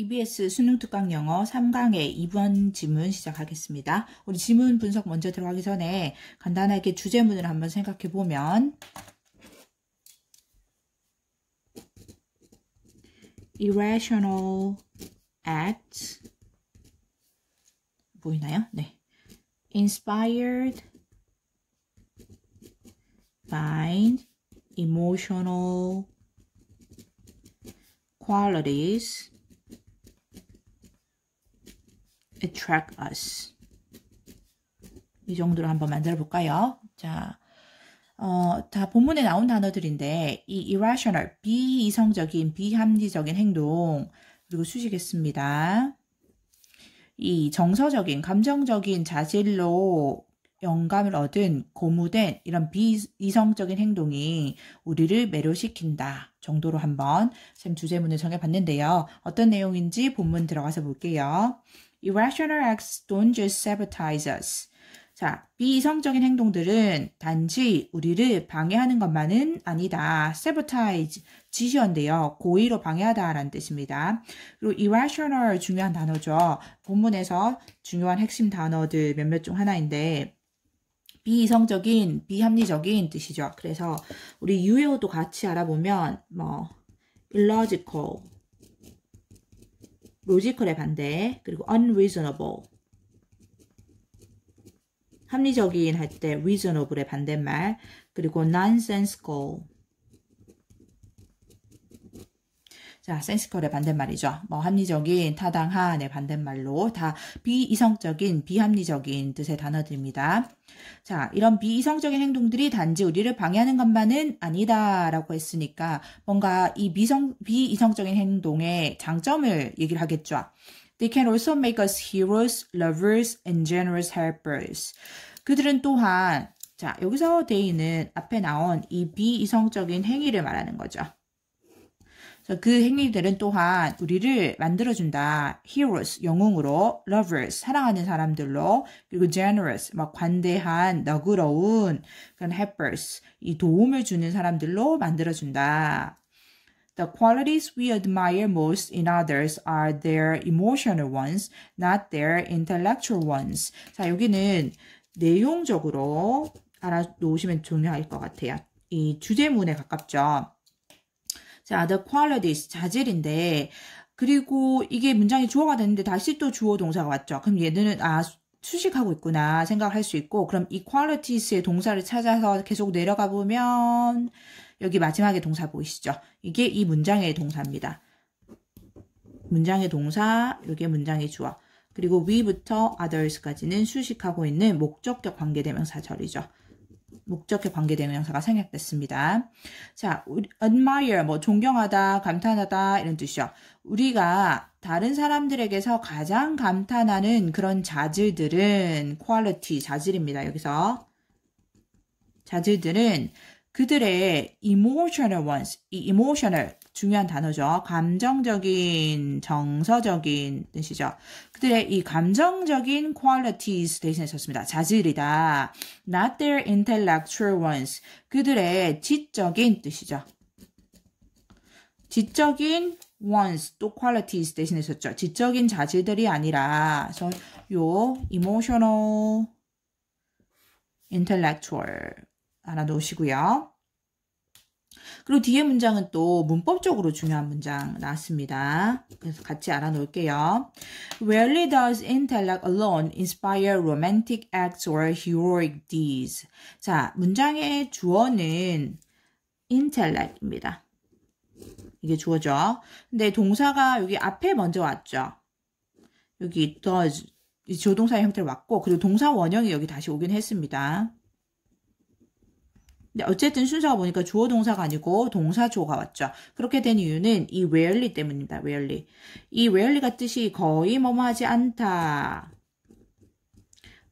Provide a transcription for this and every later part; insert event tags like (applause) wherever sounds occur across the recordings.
EBS 수능 특강 영어 3강의 2번 지문 시작하겠습니다. 우리 지문 분석 먼저 들어가기 전에 간단하게 주제문을 한번 생각해 보면 'irrational act' 보이나요? 네, 'inspired by emotional qualities' attract us. 이 정도로 한번 만들어 볼까요? 자, 어, 다 본문에 나온 단어들인데 이 irrational, 비이성적인, 비합리적인 행동 그리고 수식했습니다. 이 정서적인, 감정적인 자질로 영감을 얻은 고무된 이런 비이성적인 행동이 우리를 매료시킨다 정도로 한번 쌤 주제문을 정해봤는데요. 어떤 내용인지 본문 들어가서 볼게요. Irrational acts don't just sabotage us. 자, 비이성적인 행동들은 단지 우리를 방해하는 것만은 아니다. sabotage, 지시어인데요. 고의로 방해하다라는 뜻입니다. 그리고 irrational 중요한 단어죠. 본문에서 중요한 핵심 단어들 몇몇 중 하나인데 비이성적인, 비합리적인 뜻이죠. 그래서 우리 유효도 같이 알아보면 뭐 illogical, 로지컬의 반대 그리고 unreasonable 합리적인 할 때 reasonable의 반대말 그리고 nonsensical 자, 센스컬의 반대말이죠. 뭐 합리적인, 타당한의 네, 반대말로 다 비이성적인, 비합리적인 뜻의 단어들입니다. 자, 이런 비이성적인 행동들이 단지 우리를 방해하는 것만은 아니다라고 했으니까 뭔가 이 미성, 비이성적인 행동의 장점을 얘기를 하겠죠. They can also make us heroes, lovers, and generous helpers. 그들은 또한 자, 여기서 데이는 앞에 나온 이 비이성적인 행위를 말하는 거죠. 그 행위들은 또한 우리를 만들어준다. heroes, 영웅으로, lovers, 사랑하는 사람들로, 그리고 generous, 막 관대한, 너그러운, 그런 helpers, 이 도움을 주는 사람들로 만들어준다. The qualities we admire most in others are their emotional ones, not their intellectual ones. 자, 여기는 내용적으로 알아놓으시면 중요할 것 같아요. 이 주제문에 가깝죠. other qualities 자질인데 그리고 이게 문장이 주어가 됐는데 다시 또 주어 동사가 왔죠. 그럼 얘는 아 수식하고 있구나 생각할 수 있고 그럼 이 qualities의 동사를 찾아서 계속 내려가 보면 여기 마지막에 동사 보이시죠? 이게 이 문장의 동사입니다. 문장의 동사, 여기에 문장의 주어. 그리고 we부터 others까지는 수식하고 있는 목적격 관계대명사절이죠. 목적에 관계되는 명사가 생략됐습니다. 자, admire 뭐 존경하다, 감탄하다 이런 뜻이죠 우리가 다른 사람들에게서 가장 감탄하는 그런 자질들은 quality 자질입니다. 여기서 자질들은 그들의 emotional ones, 이 emotional 중요한 단어죠. 감정적인, 정서적인 뜻이죠. 그들의 이 감정적인 qualities 대신에 썼습니다. 자질이다. Not their intellectual ones. 그들의 지적인 뜻이죠. 지적인 ones 또 qualities 대신에 썼죠. 지적인 자질들이 아니라 그래서 요 emotional, intellectual 알아놓으시고요. 그리고 뒤에 문장은 또 문법적으로 중요한 문장 나왔습니다. 그래서 같이 알아놓을게요. Rarely does intellect alone inspire romantic acts or heroic deeds. 자, 문장의 주어는 intellect입니다. 이게 주어죠. 근데 동사가 여기 앞에 먼저 왔죠. 여기 does, 조동사의 형태로 왔고 그리고 동사 원형이 여기 다시 오긴 했습니다. 네, 어쨌든 순서가 보니까 주어 동사가 아니고 동사 주어가 왔죠. 그렇게 된 이유는 이 rarely 때문입니다. rarely. 이 rarely가 뜻이 거의 뭐뭐 하지 않다.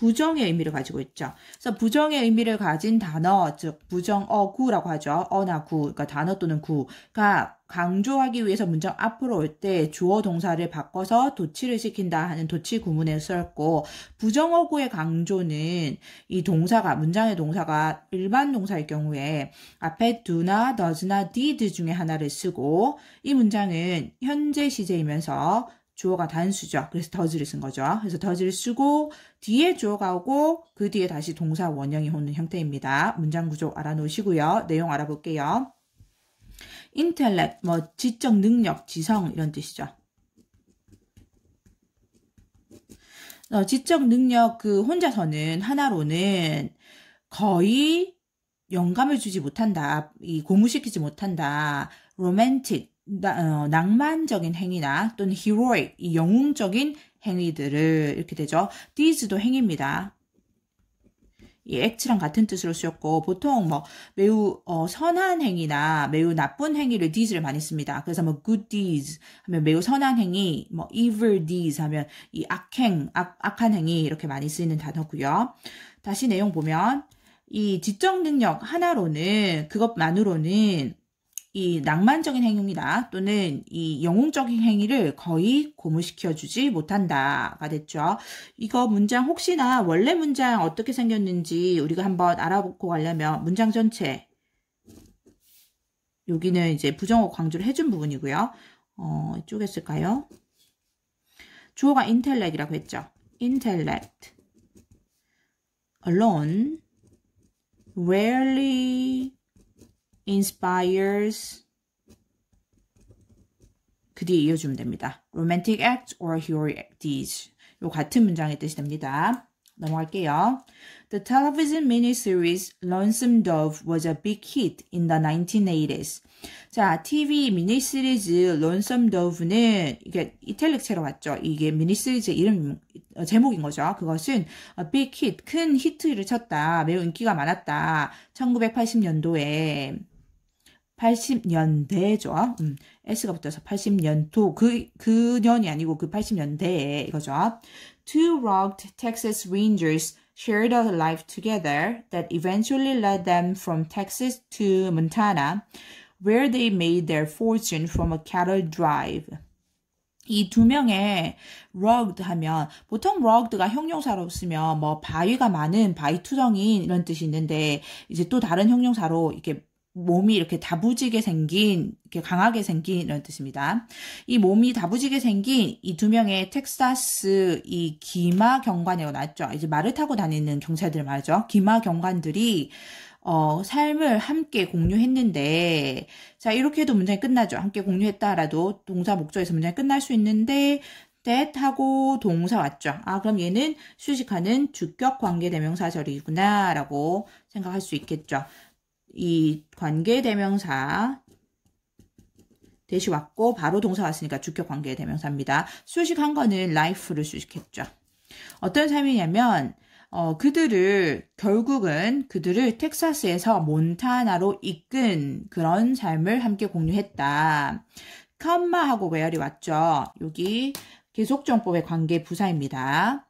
부정의 의미를 가지고 있죠. 그래서 부정의 의미를 가진 단어, 즉 부정어 구라고 하죠. 어나 구, 그러니까 단어 또는 구가 그러니까 강조하기 위해서 문장 앞으로 올 때 주어 동사를 바꿔서 도치를 시킨다 하는 도치 구문에 썼고 부정어구의 강조는 이 동사가 문장의 동사가 일반 동사일 경우에 앞에 do나 does나 did 중에 하나를 쓰고 이 문장은 현재 시제이면서 주어가 단수죠. 그래서 더즈를 쓴 거죠. 그래서 더즈를 쓰고 뒤에 주어가 오고 그 뒤에 다시 동사 원형이 오는 형태입니다. 문장 구조 알아놓으시고요. 내용 알아볼게요. intellect, 뭐 지적 능력, 지성 이런 뜻이죠. 어, 지적 능력 그 혼자서는 하나로는 거의 영감을 주지 못한다. 이 고무시키지 못한다. 로맨틱, 나, 어, 낭만적인 행위나 또는 heroic, 이 영웅적인 행위들을 이렇게 되죠. these도 행위입니다. 이 act랑 같은 뜻으로 쓰였고 보통 뭐 매우 어, 선한 행위나 매우 나쁜 행위를 t h e d s 를 많이 씁니다. 그래서 뭐 good deeds 하면 매우 선한 행위, 뭐 evil deeds 하면 이 악행, 악, 악한 행위 이렇게 많이 쓰이는 단어고요. 다시 내용 보면 이 지적 능력 하나로는 그것만으로는 이 낭만적인 행위입니다. 또는 이 영웅적인 행위를 거의 고무시켜 주지 못한다가 됐죠. 이거 문장 혹시나 원래 문장 어떻게 생겼는지 우리가 한번 알아보고 가려면 문장 전체 여기는 이제 부정어 강조를 해준 부분이고요. 어, 이쪽에 쓸까요? 주어가 intellect이라고 했죠. intellect alone rarely inspires 그 뒤에 이어주면 됩니다. romantic acts or heroic deeds 요 같은 문장의 뜻이 됩니다. 넘어갈게요. The television miniseries Lonesome Dove was a big hit in the 1980s. 자, TV 미니시리즈 Lonesome Dove는 이게 이탈릭체로 왔죠. 이게 미니시리즈 이름 제목인 거죠. 그것은 a big hit, 큰 히트를 쳤다. 매우 인기가 많았다. 1980년도에 80년대죠. 음, S가 붙어서 80년도, 그, 그 년이 아니고 그 80년대에 이거죠. Two rugged Texas Rangers shared a life together that eventually led them from Texas to Montana, where they made their fortune from a cattle drive. 이 두 명의 rugged 하면 보통 rugged가 형용사로 쓰면 뭐 바위가 많은 바위 투정인 이런 뜻이 있는데 이제 또 다른 형용사로 이렇게 몸이 이렇게 다부지게 생긴, 이렇게 강하게 생긴 이런 뜻입니다. 이 몸이 다부지게 생긴 이 두 명의 텍사스 이 기마 경관이라고 나왔죠. 이제 말을 타고 다니는 경찰들 말이죠. 기마 경관들이 어, 삶을 함께 공유했는데, 자, 이렇게 해도 문장이 끝나죠. 함께 공유했다라도 동사 목적에서 문장이 끝날 수 있는데, that 하고 동사 왔죠. 아, 그럼 얘는 수식하는 주격 관계 대명사절이구나라고 생각할 수 있겠죠. 이 관계대명사 대시 왔고 바로 동사 왔으니까 주격 관계 대명사입니다. 수식한 거는 life를 수식했죠. 어떤 삶이냐면 어, 그들을 결국은 그들을 텍사스에서 몬타나로 이끈 그런 삶을 함께 공유했다. 컴마하고 웨어이 왔죠. 여기 계속정법의 관계 부사입니다.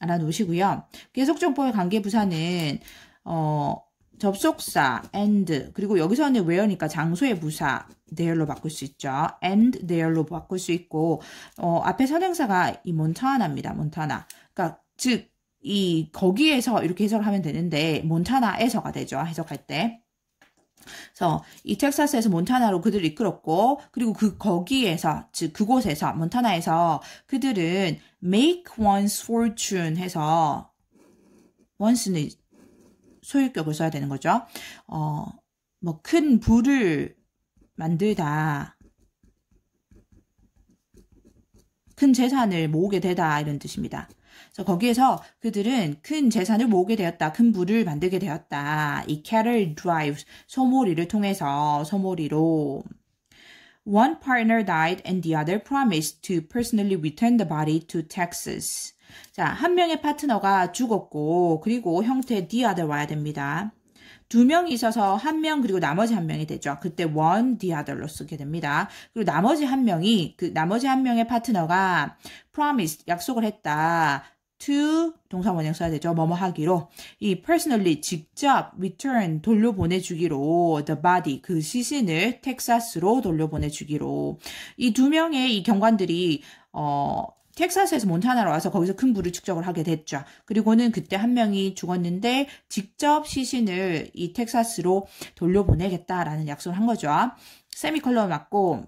알아놓으시고요. 계속정보의 관계 부사는 어, 접속사 and 그리고 여기서는 where니까 장소의 부사 there로 바꿀 수 있죠. and there로 바꿀 수 있고 어, 앞에 선행사가 이 몬타나입니다. 몬타나. 그러니까 즉이 거기에서 이렇게 해석을 하면 되는데 몬타나에서가 되죠. 해석할 때. 그래서 이 텍사스에서 몬타나로 그들을 이끌었고 그리고 그 거기에서 즉 그곳에서 몬타나에서 그들은 make one's fortune 해서 once는 소유격을 써야 되는 거죠. 어, 뭐 큰 부를 만들다. 큰 재산을 모으게 되다 이런 뜻입니다. 그래서 거기에서 그들은 큰 재산을 모으게 되었다. 큰 부를 만들게 되었다. 이 cattle drives, 소모리를 통해서 소모리로 One partner died and the other promised to personally return the body to Texas. 자, 한 명의 파트너가 죽었고 그리고 형태 the other 와야 됩니다. 두 명이 있어서 한 명 그리고 나머지 한 명이 되죠. 그때 one the other로 쓰게 됩니다. 그리고 나머지 한 명이 그 나머지 한 명의 파트너가 promise 약속을 했다. to 동사 원형 써야 되죠. 뭐뭐 하기로 이 personally 직접 return 돌려보내주기로 the body 그 시신을 텍사스로 돌려보내주기로 이 두 명의 이 경관들이 어 텍사스에서 몬타나로 와서 거기서 큰 부를 축적을 하게 됐죠. 그리고는 그때 한 명이 죽었는데 직접 시신을 이 텍사스로 돌려보내겠다라는 약속을 한 거죠. 세미컬러 맞고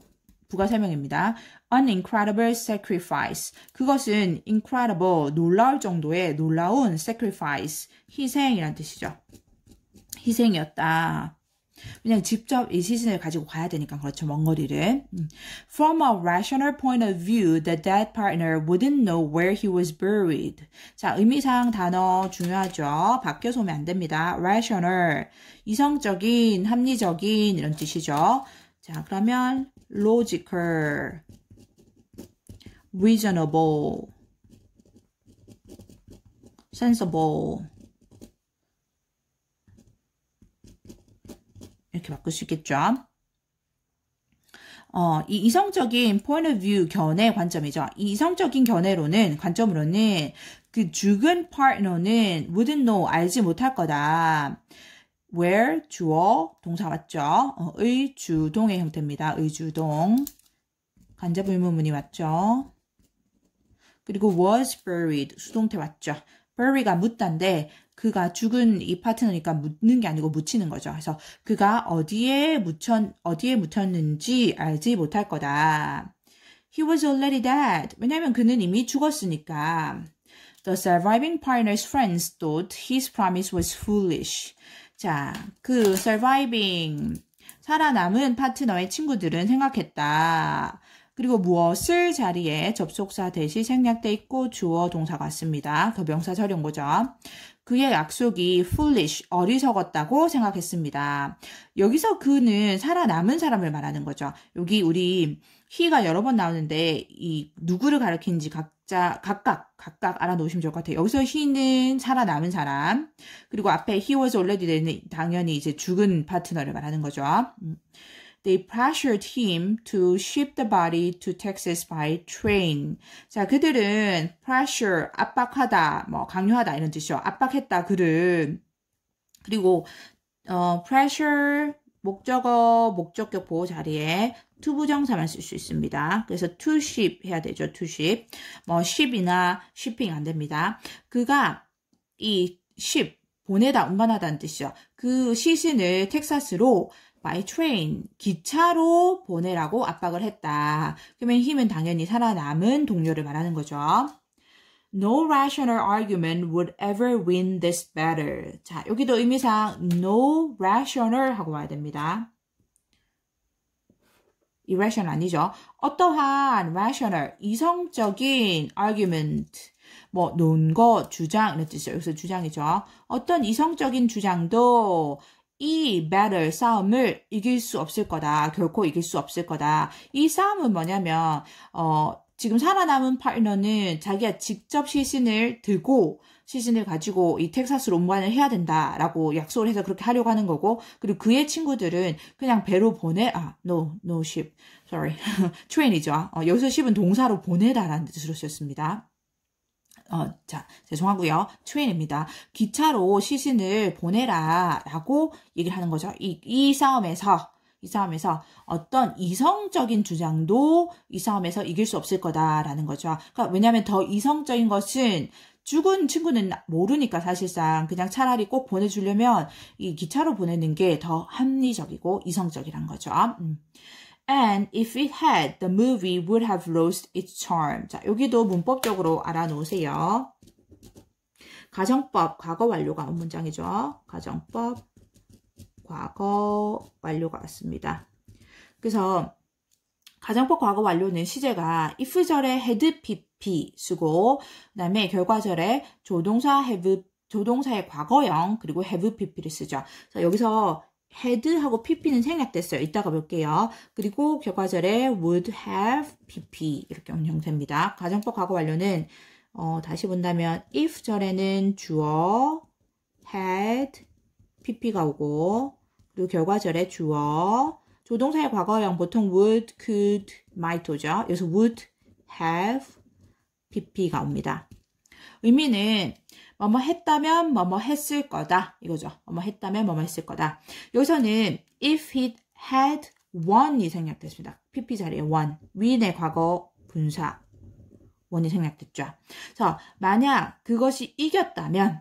부가 설명입니다. An incredible sacrifice. 그것은 incredible, 놀라울 정도의 놀라운 sacrifice, 희생이란 뜻이죠. 희생이었다. 그냥 직접 이 시즌을 가지고 가야 되니까 그렇죠 먼거리를 From a rational point of view, the dead partner wouldn't know where he was buried. 자 의미상 단어 중요하죠. 바뀌어서 오면 안 됩니다. rational 이성적인 합리적인 이런 뜻이죠. 자 그러면 logical, reasonable, sensible 이렇게 바꿀 수 있겠죠. 어, 이 이성적인 point of view 견해 관점이죠. 이 이성적인 견해로는 관점으로는 그 죽은 파트너는 wouldn't know 알지 못할 거다. where 주어 동사 맞죠? 어, 의주동의 형태입니다. 의주동 간접의문문이 왔죠. 그리고 was buried 수동태 왔죠. bury가 묻다인데 그가 죽은 이 파트너니까 묻는 게 아니고 묻히는 거죠. 그래서 그가 어디에 묻혔 어디에 묻혔는지 알지 못할 거다. He was already dead. 왜냐하면 그는 이미 죽었으니까. The surviving partner's friends thought his promise was foolish. 자, 그 surviving 살아남은 파트너의 친구들은 생각했다. 그리고 무엇을 자리에 접속사 대시 생략돼 있고 주어 동사 같습니다. 더 명사 절용 거죠. 그의 약속이 foolish, 어리석었다고 생각했습니다. 여기서 그는 살아남은 사람을 말하는 거죠. 여기 우리 he가 여러 번 나오는데 이 누구를 가리키는지 각자 각각 각각 알아놓으시면 좋을 것 같아요. 여기서 he는 살아남은 사람 그리고 앞에 he was already 는 당연히 이제 죽은 파트너를 말하는 거죠. 음. They pressured him to ship the body to Texas by train. 자, 그들은 pressure, 압박하다, 뭐 강요하다 이런 뜻이죠. 압박했다 그를. 그리고 어, pressure 목적어 목적격 보호 자리에 투부정사만 쓸 수 있습니다. 그래서 to ship 해야 되죠. to ship. 뭐 ship이나 shipping 안 됩니다. 그가 이 ship 보내다 운반하다는 뜻이죠. 그 시신을 텍사스로 by train, 기차로 보내라고 압박을 했다. 그러면 힘은 당연히 살아남은 동료를 말하는 거죠. No rational argument would ever win this battle. 자, 여기도 의미상 no rational 하고 와야 됩니다. irrational 아니죠. 어떠한 rational, 이성적인 argument, 뭐 논거, 주장 이런 뜻이죠. 여기서 주장이죠. 어떤 이성적인 주장도 이 battle 싸움을 이길 수 없을 거다. 결코 이길 수 없을 거다. 이 싸움은 뭐냐면 어 지금 살아남은 파트너는 자기가 직접 시신을 들고 시신을 가지고 이 텍사스로 운반을 해야 된다라고 약속을 해서 그렇게 하려고 하는 거고 그리고 그의 친구들은 그냥 배로 보내 아 no no ship sorry train이죠 (laughs) 어, 여기서 ship은 동사로 보내다라는 뜻으로 쓰였습니다. 어, 자, 죄송하고요. 트윈입니다. 기차로 시신을 보내라 라고 얘기를 하는 거죠. 이, 이 싸움에서 이 싸움에서 어떤 이성적인 주장도 이 싸움에서 이길 수 없을 거다라는 거죠. 그러니까 왜냐하면 더 이성적인 것은 죽은 친구는 모르니까 사실상 그냥 차라리 꼭 보내주려면 이 기차로 보내는 게 더 합리적이고 이성적이란 거죠. 음. And if it had, the movie would have lost its charm. 자, 여기도 문법적으로 알아놓으세요. 가정법, 과거 완료가 문장이죠. 가정법, 과거 완료가 왔습니다. 그래서 가정법 과거 완료는 시제가 if절에 had pp 쓰고 그 다음에 결과절에 조동사 have 조동사의 과거형 그리고 have pp를 쓰죠. 여기서 head하고 pp는 생략됐어요. 이따가 볼게요. 그리고 교과절에 would have pp 이렇게 운영됩니다. 가정법 과거 완료는 어, 다시 본다면 if 절에는 주어 had pp가 오고 그리고 결과절에 주어 조동사의 과거형 보통 would, could, might 오죠. 여기서 would have pp가 옵니다. 의미는 뭐뭐 했다면 뭐뭐 했을 거다. 이거죠. 뭐뭐 했다면 뭐뭐 했을 거다. 여기서는 if he had one이 생략됐습니다. pp 자리에 one. win의 과거 분사. o 원이 생략됐죠. 자, 만약 그것이 이겼다면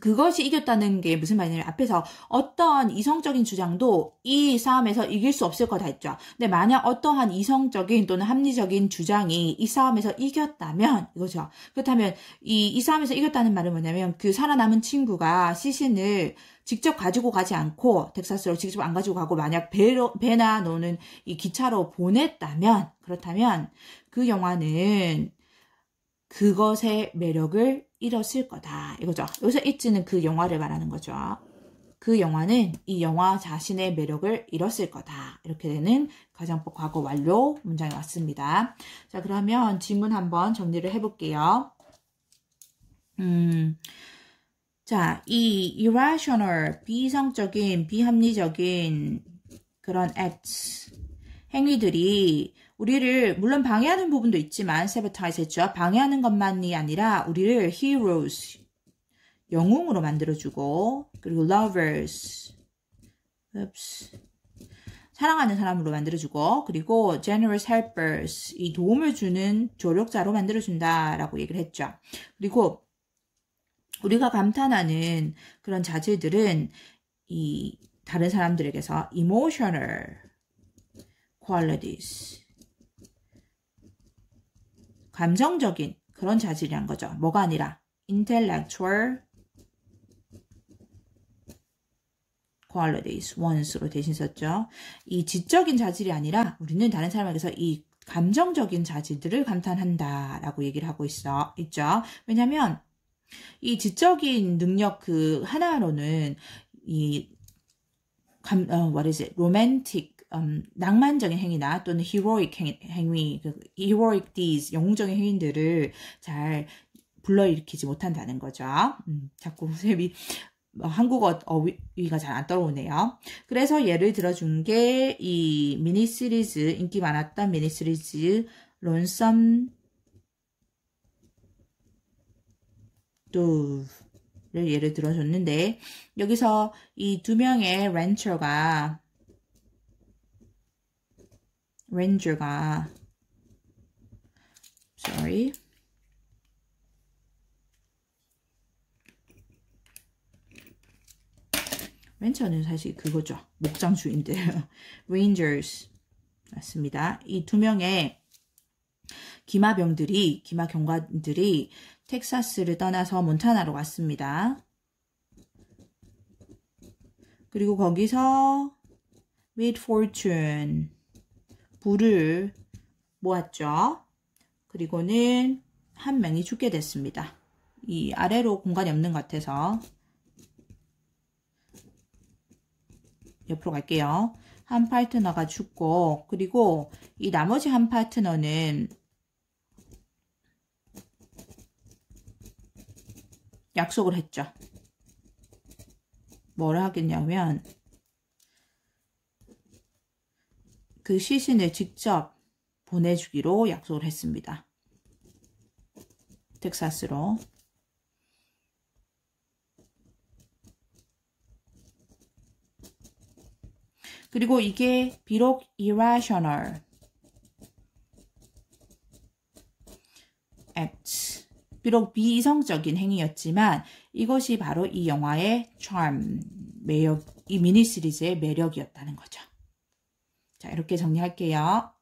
그것이 이겼다는 게 무슨 말이냐면 앞에서 어떠한 이성적인 주장도 이 싸움에서 이길 수 없을 거다 했죠. 근데 만약 어떠한 이성적인 또는 합리적인 주장이 이 싸움에서 이겼다면 이거죠. 그렇다면 이, 이 싸움에서 이겼다는 말은 뭐냐면 그 살아남은 친구가 시신을 직접 가지고 가지 않고 덱사스로 직접 안 가지고 가고 만약 배로, 배나 노는 이 기차로 보냈다면 그렇다면 그 영화는 그것의 매력을 잃었을 거다 이거죠. 여기서 있지는 그 영화를 말하는 거죠. 그 영화는 이 영화 자신의 매력을 잃었을 거다. 이렇게 되는 가정법 과거 완료 문장이 왔습니다. 자 그러면 질문 한번 정리를 해볼게요. 음, 자, 이 irrational, 비이성적인, 비합리적인 그런 acts, 행위들이 우리를 물론 방해하는 부분도 있지만 sabotage 했죠. 방해하는 것만이 아니라 우리를 heroes 영웅으로 만들어주고 그리고 lovers oops, 사랑하는 사람으로 만들어주고 그리고 generous helpers 이 도움을 주는 조력자로 만들어준다라고 얘기를 했죠. 그리고 우리가 감탄하는 그런 자질들은 이 다른 사람들에게서 emotional qualities 감정적인 그런 자질이란 거죠. 뭐가 아니라 intellectual qualities, ones로 대신 썼죠. 이 지적인 자질이 아니라 우리는 다른 사람에게서 이 감정적인 자질들을 감탄한다라고 얘기를 하고 있어 있죠. 왜냐면이 지적인 능력 그 하나로는 이 감, 어, what is it? 로맨틱 음, 낭만적인 행위나 또는 heroic 행위, 그 heroic deeds, 영웅적인 행위들을 잘 불러일으키지 못한다는 거죠. 음, 자꾸 선생님이 (laughs) 뭐 한국어 어휘가 잘 안 떠오르네요. 그래서 예를 들어준 게 이 미니시리즈 인기 많았던 미니시리즈 론썸 도를 예를 들어줬는데 여기서 이 두 명의 렌처가 ranger가 sorry 렌처는 사실 그거죠. 목장 주인데요. (laughs) Rangers 맞습니다. 이 두 명의 기마병들이 기마 경관들이 텍사스를 떠나서 몬타나로 왔습니다. 그리고 거기서 m i d fortune 부을 모았죠. 그리고는 한 명이 죽게 됐습니다. 이 아래로 공간이 없는 것 같아서 옆으로 갈게요. 한 파트너가 죽고 그리고 이 나머지 한 파트너는 약속을 했죠. 뭐를 하겠냐면 그 시신을 직접 보내주기로 약속을 했습니다. 텍사스로 그리고 이게 비록 irrational act 비록 비이성적인 행위였지만 이것이 바로 이 영화의 charm 매력 이 미니시리즈의 매력이었다는 거죠. 자, 이렇게 정리할게요.